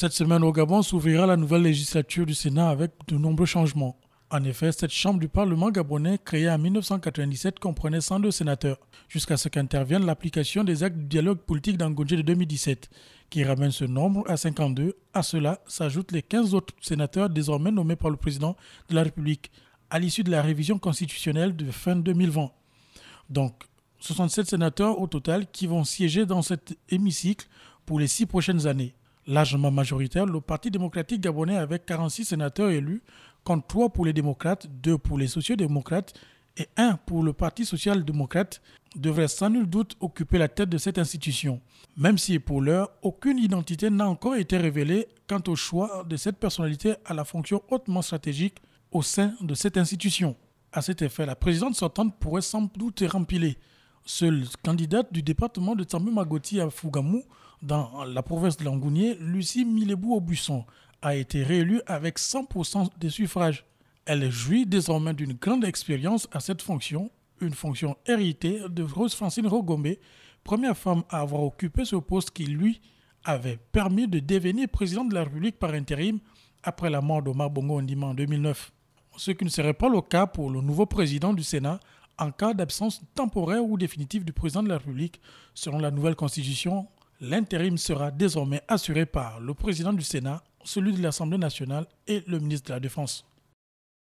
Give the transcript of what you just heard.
Cette semaine au Gabon s'ouvrira la nouvelle législature du Sénat avec de nombreux changements. En effet, cette chambre du Parlement gabonais, créée en 1997, comprenait 102 sénateurs, jusqu'à ce qu'intervienne l'application des actes de dialogue politique d'Angonje de 2017, qui ramène ce nombre à 52. À cela s'ajoutent les 15 autres sénateurs désormais nommés par le président de la République à l'issue de la révision constitutionnelle de fin 2020. Donc, 67 sénateurs au total qui vont siéger dans cet hémicycle pour les six prochaines années largement majoritaire, le Parti démocratique gabonais avec 46 sénateurs élus, compte 3 pour les démocrates, 2 pour les sociaux-démocrates et 1 pour le Parti social-démocrate, devrait sans nul doute occuper la tête de cette institution, même si pour l'heure, aucune identité n'a encore été révélée quant au choix de cette personnalité à la fonction hautement stratégique au sein de cette institution. À cet effet, la présidente sortante pourrait sans doute remplir seule candidate du département de Tamu magoti à Fougamou, dans la province de Langounier, Lucie Milebou-Aubusson, a été réélue avec 100% des suffrages. Elle jouit désormais d'une grande expérience à cette fonction, une fonction héritée de Rose Francine Rogombe, première femme à avoir occupé ce poste qui, lui, avait permis de devenir président de la République par intérim après la mort d'Omar Bongo Ondima en 2009. Ce qui ne serait pas le cas pour le nouveau président du Sénat, en cas d'absence temporaire ou définitive du président de la République. Selon la nouvelle Constitution, l'intérim sera désormais assuré par le président du Sénat, celui de l'Assemblée nationale et le ministre de la Défense.